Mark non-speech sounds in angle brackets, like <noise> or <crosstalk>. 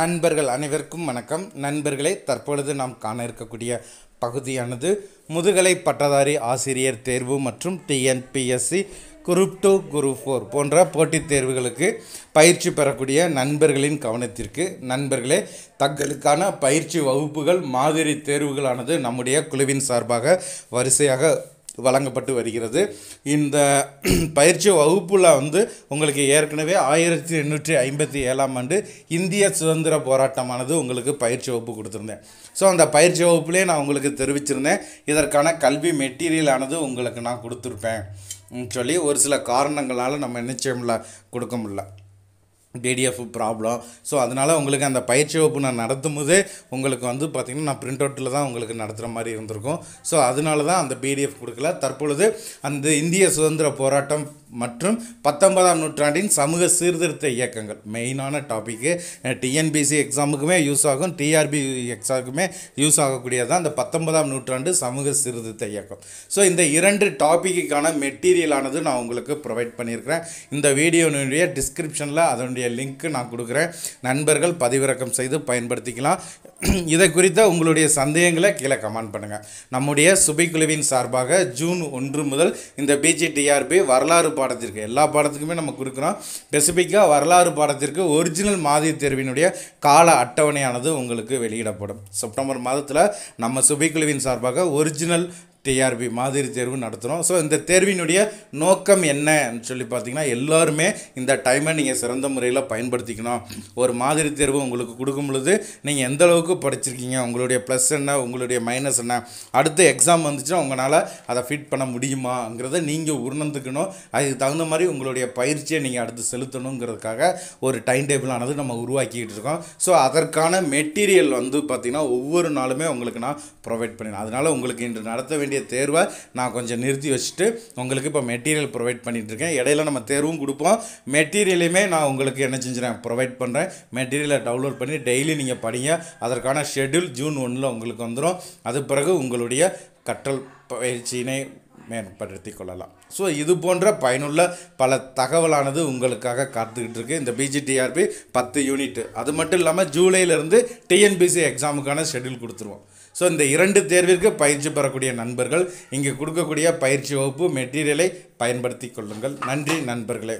நண்பர்கள் அனைவருக்கும் வணக்கம் நண்பர்களே தற்பொழுது நாம் காண இருக்கக்கூடிய பகுதியானது முதுகலை பட்டதாரி ஆசிரியர் தேர்வு மற்றும் TNPSC group two group four போன்ற போட்டித் தேர்வுகளுக்கு பயிற்சி பெறக்கூடிய நண்பர்களின் கவனத்திற்கு நண்பர்களே தங்களுக்கான பயிற்சி வகுப்புகள் மாதிரி தேர்வுகளானது நம்முடைய குழுவின் சார்பாக வரிசையாக வழங்கப்பட்டு வருகிறது இந்த <clears throat> பயிற்சி வகுப்பில் வந்து உங்களுக்கு ஏற்கனவே ஆயிரத்தி எண்ணூற்றி ஐம்பத்தி ஏழாம் ஆண்டு இந்திய சுதந்திர போராட்டமானது உங்களுக்கு பயிற்சி வகுப்பு கொடுத்துருந்தேன் ஸோ அந்த பயிற்சி வகுப்புலேயே நான் உங்களுக்கு தெரிவிச்சிருந்தேன் இதற்கான கல்வி மெட்டீரியலானது உங்களுக்கு நான் கொடுத்துருப்பேன் சொல்லி ஒரு சில காரணங்களால் நம்ம நிச்சயமில்ல கொடுக்க முடியல டிடிஎஃப் ப்ராப்ளம் ஸோ அதனால் உங்களுக்கு அந்த பயிற்சி வகுப்பு நான் நடத்தும் போதே உங்களுக்கு வந்து பார்த்திங்கன்னா நான் ப்ரிண்ட் அவுட்டில் தான் உங்களுக்கு நடத்துகிற மாதிரி இருந்திருக்கும் ஸோ அதனால தான் அந்த பிடிஎஃப் கொடுக்கல தற்பொழுது அந்த இந்திய சுதந்திர போராட்டம் மற்றும் பத்தொன்பதாம் நூற்றாண்டின் சமூக சீர்திருத்த இயக்கங்கள் மெயினான டாப்பிக்கு டிஎன்பிசி எக்ஸாமுக்குமே யூஸ் ஆகும் டிஆர்பி எக்ஸாமுக்குமே யூஸ் ஆகக்கூடியதான் அந்த பத்தொன்பதாம் நூற்றாண்டு சமூக சீர்திருத்த இயக்கம் ஸோ இந்த இரண்டு டாப்பிக்குக்கான மெட்டீரியலானது நான் உங்களுக்கு ப்ரொவைட் பண்ணியிருக்கிறேன் இந்த வீடியோனுடைய டிஸ்கிரிப்ஷனில் அதனுடைய லிங்க்கு நான் கொடுக்குறேன் நண்பர்கள் பதிவிறக்கம் செய்து பயன்படுத்திக்கலாம் <clears throat> இதை குறித்த உங்களுடைய சந்தேகங்களை கீழே கமெண்ட் பண்ணுங்கள் நம்முடைய சுபைக்குழுவின் சார்பாக ஜூன் ஒன்று முதல் இந்த பிஜிடிஆர்பி வரலாறு பாடத்திற்கு எல்லா பாடத்துக்குமே நம்ம கொடுக்குறோம் ஸ்பெசிஃபிக்காக வரலாறு பாடத்திற்கு ஒரிஜினல் மாதிரி தேர்வினுடைய கால அட்டவணையானது உங்களுக்கு வெளியிடப்படும் செப்டம்பர் மாதத்தில் நம்ம சுபிக்குழுவின் சார்பாக ஒரிஜினல் டிஆர்பி மாதிரி தேர்வு நடத்துகிறோம் ஸோ இந்த தேர்வினுடைய நோக்கம் என்னன்னு சொல்லி பார்த்தீங்கன்னா எல்லாருமே இந்த டைமை நீங்கள் சிறந்த முறையில் பயன்படுத்திக்கணும் ஒரு மாதிரி தேர்வு உங்களுக்கு கொடுக்கும் பொழுது நீங்கள் எந்த அளவுக்கு படிச்சிருக்கீங்க உங்களுடைய ப்ளஸ் என்ன உங்களுடைய மைனஸ் என்ன அடுத்த எக்ஸாம் வந்துச்சுன்னா உங்களால் அதை ஃபிட் பண்ண முடியுமாங்கிறத நீங்கள் உணர்ந்துக்கணும் அதுக்கு தகுந்த மாதிரி உங்களுடைய பயிற்சியை நீங்கள் அடுத்து செலுத்தணுங்கிறதுக்காக ஒரு டைம் டேபிளானது நம்ம உருவாக்கிக்கிட்டு இருக்கோம் ஸோ அதற்கான மெட்டீரியல் வந்து பார்த்திங்கன்னா ஒவ்வொரு நாளுமே உங்களுக்கு நான் ப்ரொவைட் பண்ணிடுறேன் அதனால் உங்களுக்கு இன்று நடத்த வேண்டிய வேண்டிய தேர்வை நான் கொஞ்சம் நிறுத்தி வச்சுட்டு உங்களுக்கு இப்போ மெட்டீரியல் ப்ரொவைட் பண்ணிகிட்ருக்கேன் இடையில நம்ம தேர்வும் கொடுப்போம் மெட்டீரியலையுமே நான் உங்களுக்கு என்ன செஞ்சுறேன் ப்ரொவைட் பண்ணுறேன் மெட்டீரியலை டவுன்லோட் பண்ணி டெய்லி நீங்கள் படிங்க அதற்கான ஷெட்யூல் ஜூன் ஒன்றில் உங்களுக்கு வந்துடும் அது பிறகு உங்களுடைய கற்றல் பயிற்சியினை மேம்படுத்தி கொள்ளலாம் ஸோ இது போன்ற பயனுள்ள பல தகவலானது உங்களுக்காக காத்துக்கிட்டு இருக்கு இந்த பிஜிடிஆர்பி பத்து யூனிட் அது மட்டும் இல்லாமல் ஜூலையிலேருந்து டிஎன்பிசி எக்ஸாமுக்கான ஷெடியூல் கொடுத்துருவோம் ஸோ இந்த இரண்டு தேர்விற்கு பயிற்சி பெறக்கூடிய நண்பர்கள் இங்கே கொடுக்கக்கூடிய பயிற்சி வகுப்பு மெட்டீரியலை பயன்படுத்தி கொள்ளுங்கள் நன்றி நண்பர்களே